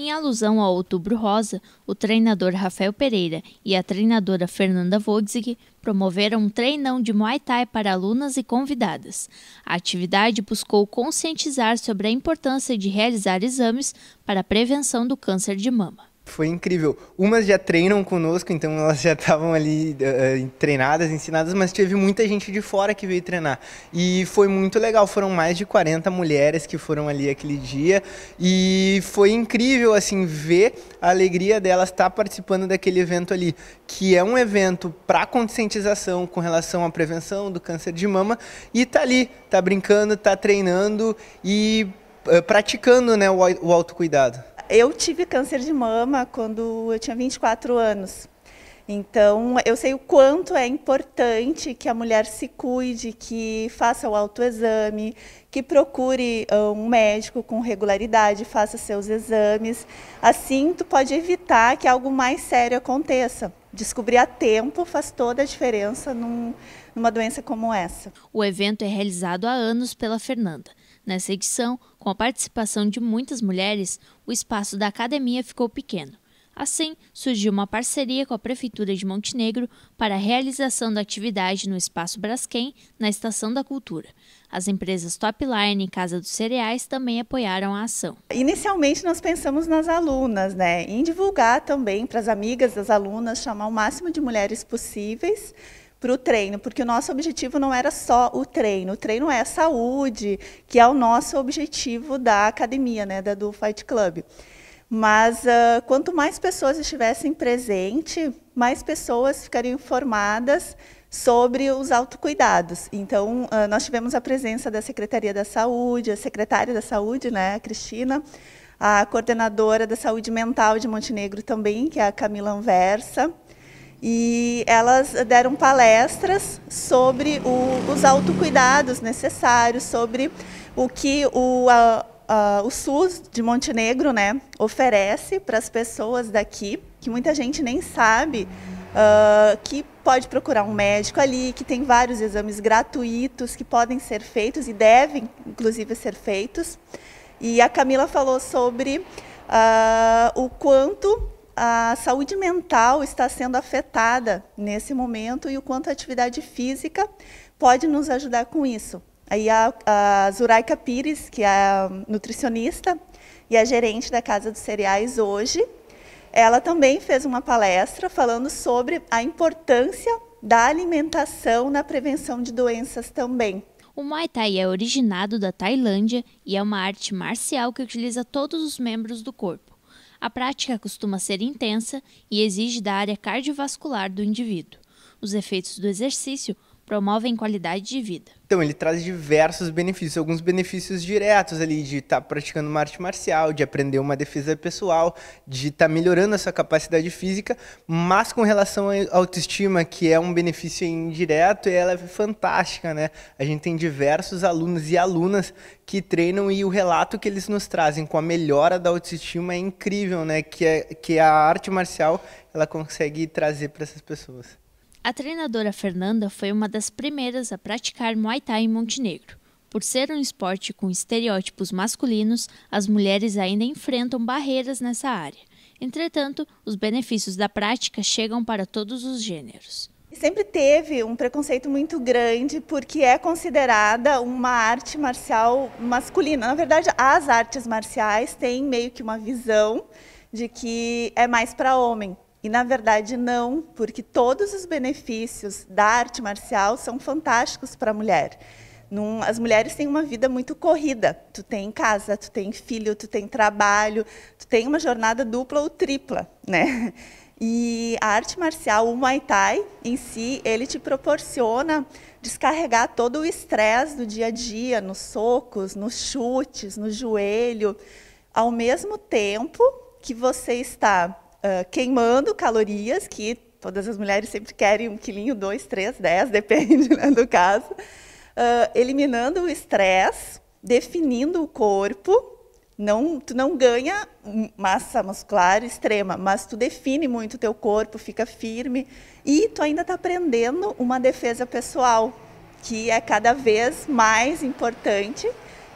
Em alusão ao Outubro Rosa, o treinador Rafael Pereira e a treinadora Fernanda Vodzig promoveram um treinão de Muay Thai para alunas e convidadas. A atividade buscou conscientizar sobre a importância de realizar exames para a prevenção do câncer de mama foi incrível. Umas já treinam conosco, então elas já estavam ali uh, treinadas, ensinadas, mas teve muita gente de fora que veio treinar. E foi muito legal, foram mais de 40 mulheres que foram ali aquele dia e foi incrível assim ver a alegria delas estar tá participando daquele evento ali, que é um evento para conscientização com relação à prevenção do câncer de mama e tá ali, tá brincando, tá treinando e uh, praticando, né, o, o autocuidado eu tive câncer de mama quando eu tinha 24 anos. Então, eu sei o quanto é importante que a mulher se cuide, que faça o autoexame, que procure ah, um médico com regularidade, faça seus exames. Assim, tu pode evitar que algo mais sério aconteça. Descobrir a tempo faz toda a diferença num, numa doença como essa. O evento é realizado há anos pela Fernanda. Nessa edição, com a participação de muitas mulheres, o espaço da academia ficou pequeno. Assim, surgiu uma parceria com a Prefeitura de Montenegro para a realização da atividade no Espaço Braskem, na Estação da Cultura. As empresas Topline e Casa dos Cereais também apoiaram a ação. Inicialmente, nós pensamos nas alunas, né? Em divulgar também para as amigas das alunas, chamar o máximo de mulheres possíveis para o treino, porque o nosso objetivo não era só o treino, o treino é a saúde, que é o nosso objetivo da academia, né, da, do Fight Club. Mas uh, quanto mais pessoas estivessem presentes, mais pessoas ficariam informadas sobre os autocuidados. Então, uh, nós tivemos a presença da Secretaria da Saúde, a secretária da Saúde, né, a Cristina, a coordenadora da Saúde Mental de Montenegro também, que é a Camila Anversa, e elas deram palestras sobre o, os autocuidados necessários, sobre o que o, a, a, o SUS de Montenegro né, oferece para as pessoas daqui, que muita gente nem sabe uh, que pode procurar um médico ali, que tem vários exames gratuitos que podem ser feitos e devem, inclusive, ser feitos. E a Camila falou sobre uh, o quanto a saúde mental está sendo afetada nesse momento e o quanto a atividade física pode nos ajudar com isso. Aí a, a Zuraika Pires, que é nutricionista e a gerente da Casa dos Cereais hoje, ela também fez uma palestra falando sobre a importância da alimentação na prevenção de doenças também. O Muay Thai é originado da Tailândia e é uma arte marcial que utiliza todos os membros do corpo. A prática costuma ser intensa e exige da área cardiovascular do indivíduo. Os efeitos do exercício promovem qualidade de vida. Então, ele traz diversos benefícios, alguns benefícios diretos ali de estar tá praticando uma arte marcial, de aprender uma defesa pessoal, de estar tá melhorando a sua capacidade física, mas com relação à autoestima, que é um benefício indireto, ela é fantástica, né? A gente tem diversos alunos e alunas que treinam e o relato que eles nos trazem com a melhora da autoestima é incrível, né? Que, é, que é a arte marcial ela consegue trazer para essas pessoas. A treinadora Fernanda foi uma das primeiras a praticar Muay Thai em Montenegro. Por ser um esporte com estereótipos masculinos, as mulheres ainda enfrentam barreiras nessa área. Entretanto, os benefícios da prática chegam para todos os gêneros. Sempre teve um preconceito muito grande porque é considerada uma arte marcial masculina. Na verdade, as artes marciais têm meio que uma visão de que é mais para homem, e na verdade não, porque todos os benefícios da arte marcial são fantásticos para a mulher. Num, as mulheres têm uma vida muito corrida. Tu tem casa, tu tem filho, tu tem trabalho, tu tem uma jornada dupla ou tripla, né? E a arte marcial, o Muay Thai em si, ele te proporciona descarregar todo o estresse do dia a dia, nos socos, nos chutes, no joelho, ao mesmo tempo que você está uh, queimando calorias, que todas as mulheres sempre querem um quilinho, dois, três, dez, depende né, do caso. Uh, eliminando o estresse, definindo o corpo. Não, tu não ganha massa muscular extrema, mas tu define muito o teu corpo, fica firme e tu ainda está aprendendo uma defesa pessoal, que é cada vez mais importante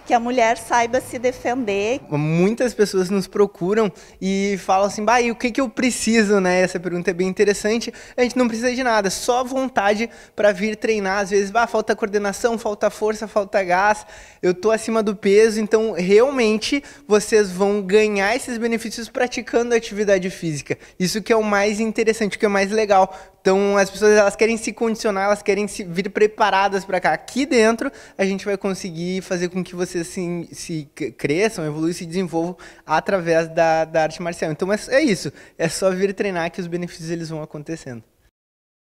que a mulher saiba se defender. Muitas pessoas nos procuram e falam assim, bah, e o que, que eu preciso, né? Essa pergunta é bem interessante. A gente não precisa de nada, só vontade para vir treinar. Às vezes, bah, falta coordenação, falta força, falta gás, eu tô acima do peso. Então, realmente, vocês vão ganhar esses benefícios praticando atividade física. Isso que é o mais interessante, o que é mais legal então as pessoas elas querem se condicionar, elas querem vir preparadas para cá. Aqui dentro a gente vai conseguir fazer com que vocês se, se cresçam, evoluam, se desenvolvam através da, da arte marcial. Então é, é isso. É só vir treinar que os benefícios eles vão acontecendo.